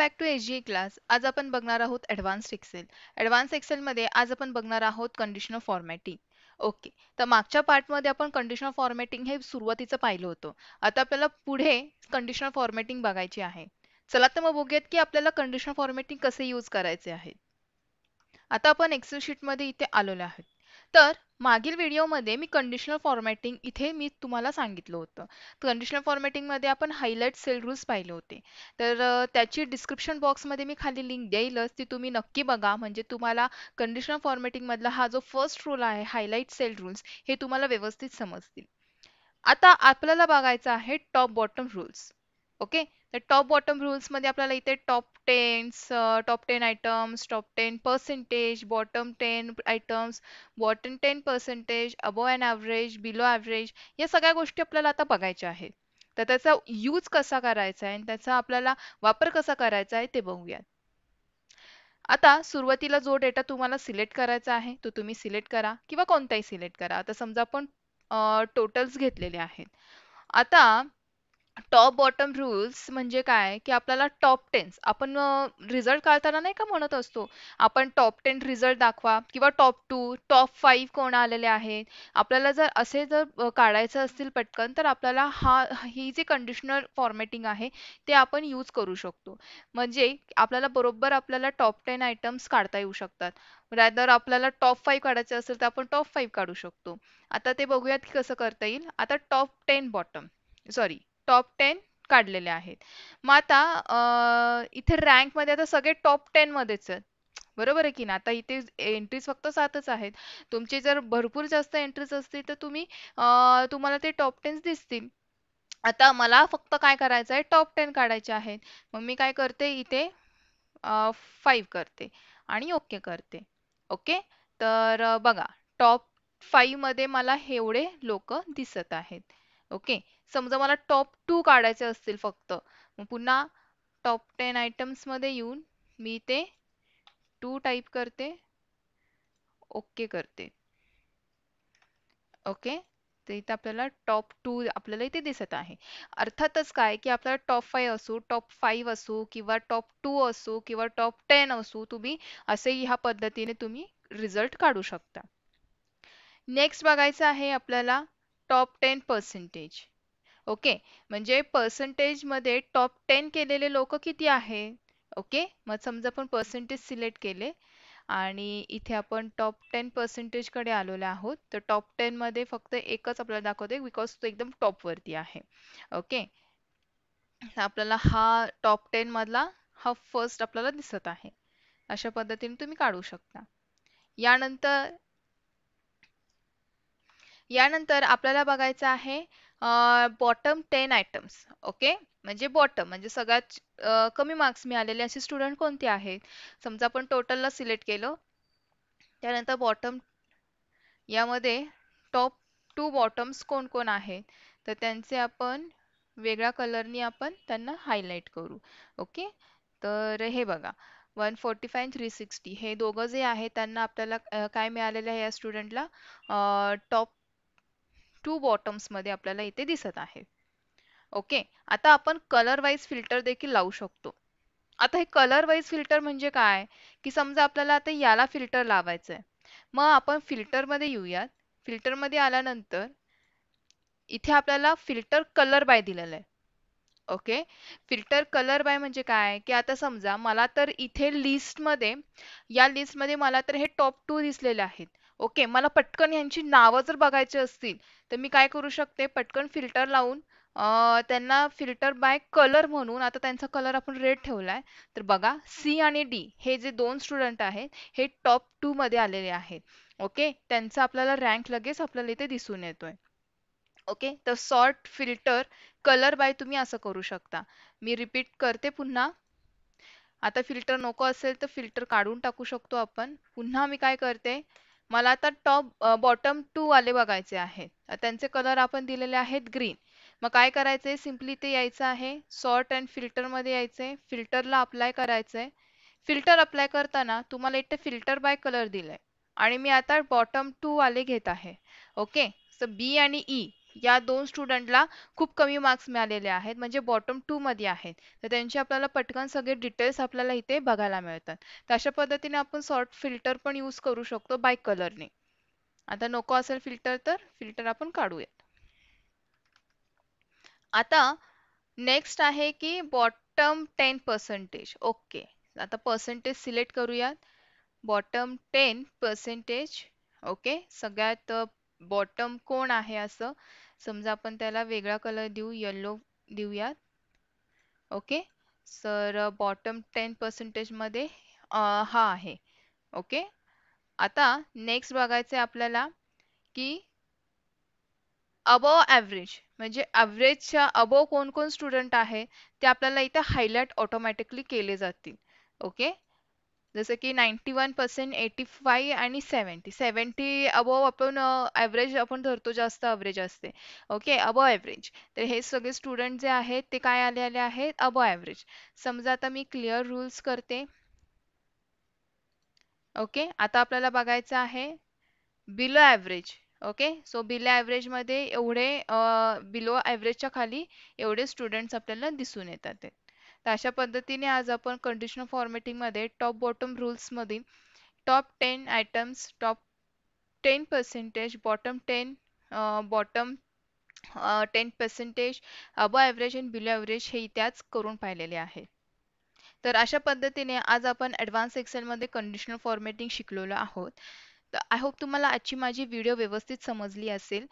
back to H class आज आपण बघणार आहोत ॲडव्हान्स एक्सेल ॲडव्हान्स मध्ये आज आपण बघणार आहोत कंडिशनल फॉर्मॅटिंग ओके तर मागच्या पार्टमध्ये आपण कंडिशनल फॉर्मॅटिंग हे सुरुवातीचं पाहिलं होतं आता आपल्याला पुढे कंडिशनल फॉर्मॅटिंग बघायची आहे चला तर मग बघूयात की आपल्याला कंडिशनल फॉर्मॅटिंग कसे यूज करायचे आहे आता आपण एक्सेल शीटमध्ये इथे आलेलो आहोत तर मागील व्हिडिओमध्ये मी कंडिशनल फॉर्मॅटिंग इथे मी तुम्हाला सांगितलं होतं तर कंडिशनल फॉर्मॅटिंगमध्ये आपण हायलाईट सेल रूल्स पाहिले होते तर त्याची डिस्क्रिप्शन बॉक्समध्ये मी खाली लिंक देईलच ती तुम्ही नक्की बघा म्हणजे तुम्हाला कंडिशनल फॉर्मॅटिंगमधला हा जो फर्स्ट रूल आहे हायलाईट सेल रूल्स हे तुम्हाला व्यवस्थित समजतील आता आपल्याला बघायचं आहे टॉप बॉटम रूल्स ओके तर टॉप बॉटम मध्ये आपल्याला इथे top tens top ten items top ten percentage bottom ten items bottom ten percentage above and average below average या सगळ्या गोष्टी आपल्याला आता बघायच्या आहेत तर त्याचा यूज कसा करायचा आहे आणि त्याचा आपल्याला वापर कसा करायचा आहे ते बघूयात आता सुरुवातीला जो डेटा तुम्हाला सिलेक्ट करायचा आहे तो तुम्ही सिलेक्ट करा किंवा कोणताही सिलेक्ट करा आता समजा आपण टोटल्स घेतलेले आहेत आता टॉप बॉटम रूल्स म्हणजे काय की आपल्याला टॉप टेन्स आपण रिझल्ट काढताना नाही का म्हणत असतो आपण टॉप टेन रिझल्ट दाखवा किंवा टॉप टू टॉप फाईव्ह कोण आलेले आहेत आपल्याला जर असे जर काढायचं असतील पटकन तर आपल्याला हा ही जी कंडिशनल फॉर्मॅटिंग आहे ते आपण यूज करू शकतो म्हणजे आपल्याला बरोबर आपल्याला टॉप टेन आयटम्स काढता येऊ शकतात रॅदर आपल्याला टॉप फाईव्ह काढायचे असेल तर आपण टॉप फाईव्ह काढू शकतो आता ते बघूयात की कसं करता येईल आता top ten bottom sorry top ten काढलेले आहेत मग आता इथे रँकमध्ये आता सगळे टॉप टेनमध्येच आहेत बरोबर आहे की ना आता इथे एंट्रीज फक्त सातच आहेत तुमचे जर भरपूर जास्त एंट्रीज असतील तर तुम्ही तुम्हाला ते टॉप टेन्स दिसतील आता मला फक्त काय करायचं आहे टॉप टेन काढायचे आहेत मग मी काय करते इथे फाईव्ह करते आणि ओके करते ओके तर बघा टॉप मध्ये मला एवढे लोक दिसत आहेत ओके समजा मला टॉप टू काढायचे असतील फक्त मग पुन्हा टॉप टेन आयटम्समध्ये येऊन मी ते टू टाईप करते ओके करते ओके तर इथं आपल्याला टॉप टू आपल्याला इथे दिसत आहे अर्थातच काय की आपल्याला टॉप फाईव्ह असो टॉप फाईव्ह असो किंवा टॉप टू असो किंवा टॉप टेन असो तुम्ही असे ह्या पद्धतीने तुम्ही रिझल्ट काढू शकता नेक्स्ट बघायचं आहे आपल्याला टॉप टेन पर्सेंटेज ओके म्हणजे पर्सेंटेजमध्ये टॉप टेन केलेले लोक किती आहे ओके मग समजा आपण पर्सेंटेज सिलेक्ट केले आणि इथे आपण टॉप टेन कडे आलेलो आहोत तर टॉप मध्ये फक्त एकच आपल्याला दाखवते बिकॉज तो एकदम टॉपवरती आहे ओके आपल्याला हा टॉप मधला हा फर्स्ट आपल्याला दिसत आहे अशा पद्धतीने तुम्ही काढू शकता यानंतर यानंतर आपल्याला बघायचं आहे बॉटम टेन आयटम्स ओके म्हणजे बॉटम म्हणजे सगळ्यात कमी मार्क्स मिळालेले असे स्टुडंट कोणते आहेत समजा आपण टोटलला सिलेक्ट केलं त्यानंतर बॉटम यामध्ये टॉप टू बॉटम्स कोण कोण आहेत तर त्यांचे आपण वेगळ्या कलरनी आपण त्यांना हायलाईट करू ओके तर हे बघा one forty five three sixty हे दोघं जे आहे त्यांना आपल्याला काय मिळालेलं आहे या स्टुडंटला टॉप टू बॉटम्समध्ये आपल्याला इथे दिसत आहे ओके आता आपण कलर वाईज फिल्टर देखील लावू शकतो आता हे कलर वाईज फिल्टर म्हणजे काय की समजा आपल्याला आता याला फिल्टर लावायचं आहे मग आपण फिल्टरमध्ये येऊयात फिल्टरमध्ये आल्यानंतर इथे आपल्याला फिल्टर कलर बाय दिलेलं आहे ओके फिल्टर कलर बाय म्हणजे काय की आता समजा मला तर इथे लिस्टमध्ये या लिस्टमध्ये मला तर हे टॉप टू दिसलेले आहेत ओके मला पटकन यांची नावं जर बघायची असतील तर मी काय करू शकते पटकन फिल्टर लावून त्यांना फिल्टर बाय कलर म्हणून आता त्यांचा कलर आपण रेड ठेवलाय तर बघा सी आणि डी हे जे दोन स्टुडंट आहेत हे टॉप टू मध्ये आलेले आहेत ओके त्यांचा आपल्याला रँक लगेच आपल्याला इथे दिसून येतोय ओके तर सॉर्ट फिल्टर कलर बाय तुम्ही असं करू शकता मी रिपीट करते पुन्हा आता फिल्टर नको असेल तर फिल्टर काढून टाकू शकतो आपण पुन्हा मी काय करते मला आता टॉप बॉटम टू वाले बघायचे आहेत त्यांचे कलर आपण दिलेले आहेत ग्रीन मग काय करायचंय आहे सिम्पली ते यायचं आहे सॉर्ट अँड फिल्टरमध्ये यायचं आहे फिल्टरला अप्लाय करायचंय फिल्टर अप्लाय करताना तुम्हाला इथे फिल्टर बाय कलर दिलंय आणि मी आता बॉटम टू वाले घेत आहे ओके सो बी आणि ई e या दोन स्टुडंटला खूप कमी मार्क्स मिळालेले आहेत म्हणजे बॉटम two मध्ये आहेत तर त्यांचे आपल्याला पटकन सगळे डिटेल्स आपल्याला इथे बघायला मिळतात तर अशा पद्धतीने आपण सॉर्ट फिल्टर पण यूज करू शकतो बाय कलरने ने आता नको असेल फिल्टर तर फिल्टर आपण काढूयात आता नेक्स्ट आहे की बॉटम टेन पर्सेंटेज ओके आता पर्सेंटेज सिलेक्ट करूयात बॉटम टेन पर्सेंटेज ओके सगळ्यात बॉटम कोण आहे असं समजा आपण त्याला वेगळा कलर देऊ येल्लो देऊयात ओके सर बॉटम टेन पर्सेंटेजमध्ये हा आहे ओके आता नेक्स्ट बघायचं आहे आपल्याला की अबव ॲव्हरेज म्हणजे ॲव्हरेजच्या अबव कोण कोण स्टुडंट आहे ते आपल्याला इथे हायलाईट ऑटोमॅटिकली केले जातील ओके जसं की ninety one percent eighty five आणि सेवन्टी सेवन्टी अबोव आपण ॲव्हरेज आपण धरतो जास्त ॲव्हरेज असते ओके अबो ॲव्हरेज तर हे सगळे स्टुडंट जे आहेत ते काय आलेले आहेत अबो ॲव्हरेज समजा आता मी क्लिअर रूल्स करते ओके आता आपल्याला बघायचं आहे below average okay so below ॲव्हरेजमध्ये एवढे बिलो ॲव्हरेजच्या खाली एवढे स्टुडंट्स आपल्याला दिसून येतात तर अशा पद्धतीने आज आपण कंडिशनल फॉर्मॅटिंगमध्ये टॉप बॉटम मध्ये top ten items top ten percentage bottom ten bottom ten percentage above average and below average हे त्याच करून पाहिलेले आहे तर अशा पद्धतीने आज आपण ॲडव्हान्स एक्सेलमध्ये कंडिशनल फॉर्मॅटिंग शिकलेलो आहोत तर आय होप तुम्हाला आजची माझी व्हिडिओ व्यवस्थित समजली असेल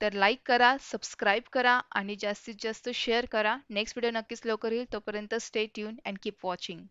तर लाईक करा सबस्क्राईब करा आणि जास्तीत जास्त शेअर करा नेक्स्ट व्हिडिओ नक्कीच लवकर येईल तोपर्यंत stay tune and keep watching